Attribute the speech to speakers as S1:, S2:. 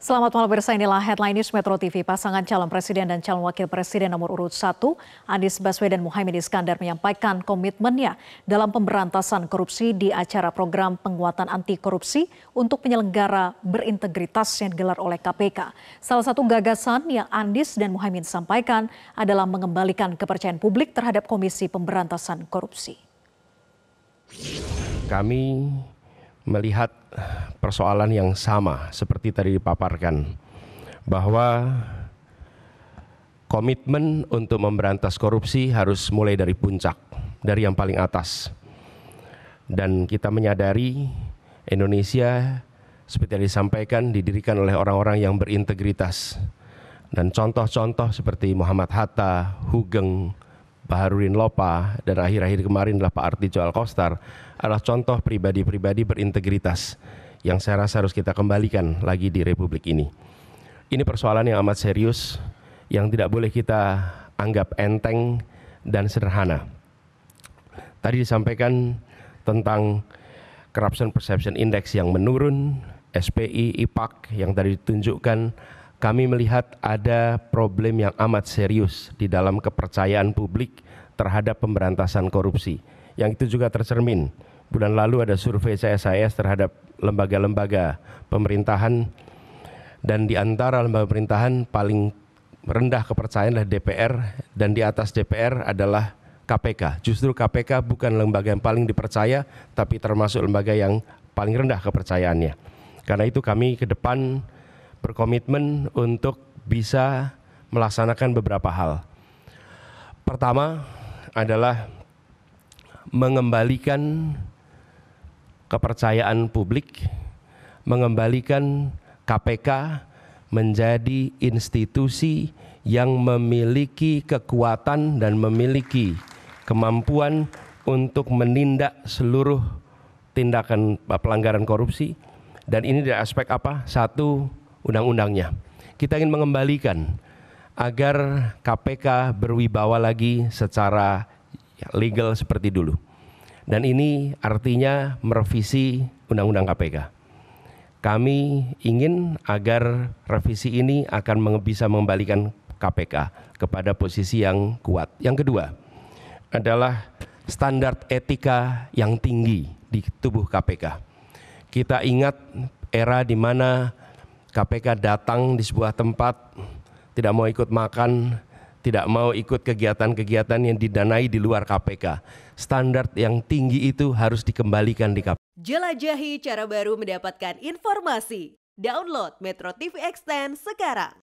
S1: Selamat malam pemirsa, inilah headline news Metro TV. Pasangan calon presiden dan calon wakil presiden nomor urut satu Anies Baswedan Muhaimin Iskandar menyampaikan komitmennya dalam pemberantasan korupsi di acara program penguatan anti korupsi untuk penyelenggara berintegritas yang digelar oleh KPK. Salah satu gagasan yang Anies dan Muhaimin sampaikan adalah mengembalikan kepercayaan publik terhadap Komisi Pemberantasan Korupsi.
S2: Kami melihat persoalan yang sama seperti tadi dipaparkan bahwa komitmen untuk memberantas korupsi harus mulai dari puncak, dari yang paling atas. Dan kita menyadari Indonesia seperti yang disampaikan didirikan oleh orang-orang yang berintegritas. Dan contoh-contoh seperti Muhammad Hatta, Hugeng, Pak Lopa, dan akhir-akhir kemarin adalah Pak arti Joal Kostar adalah contoh pribadi-pribadi berintegritas yang saya rasa harus kita kembalikan lagi di Republik ini. Ini persoalan yang amat serius, yang tidak boleh kita anggap enteng dan sederhana. Tadi disampaikan tentang Corruption Perception Index yang menurun, SPI, IPAK yang tadi ditunjukkan, kami melihat ada problem yang amat serius di dalam kepercayaan publik terhadap pemberantasan korupsi. Yang itu juga tercermin. Bulan lalu ada survei CSIS terhadap lembaga-lembaga pemerintahan dan di antara lembaga pemerintahan paling rendah kepercayaan adalah DPR dan di atas DPR adalah KPK. Justru KPK bukan lembaga yang paling dipercaya tapi termasuk lembaga yang paling rendah kepercayaannya. Karena itu kami ke depan berkomitmen untuk bisa melaksanakan beberapa hal. Pertama, adalah mengembalikan kepercayaan publik, mengembalikan KPK menjadi institusi yang memiliki kekuatan dan memiliki kemampuan untuk menindak seluruh tindakan pelanggaran korupsi dan ini dari aspek apa? Satu undang-undangnya. Kita ingin mengembalikan agar KPK berwibawa lagi secara ya, legal seperti dulu. Dan ini artinya merevisi Undang-Undang KPK. Kami ingin agar revisi ini akan bisa mengembalikan KPK kepada posisi yang kuat. Yang kedua adalah standar etika yang tinggi di tubuh KPK. Kita ingat era di mana KPK datang di sebuah tempat tidak mau ikut makan, tidak mau ikut kegiatan-kegiatan yang didanai di luar KPK. Standar yang tinggi itu harus dikembalikan di KPK.
S1: Jelajahi cara baru mendapatkan informasi. Download Metro TV Extend sekarang.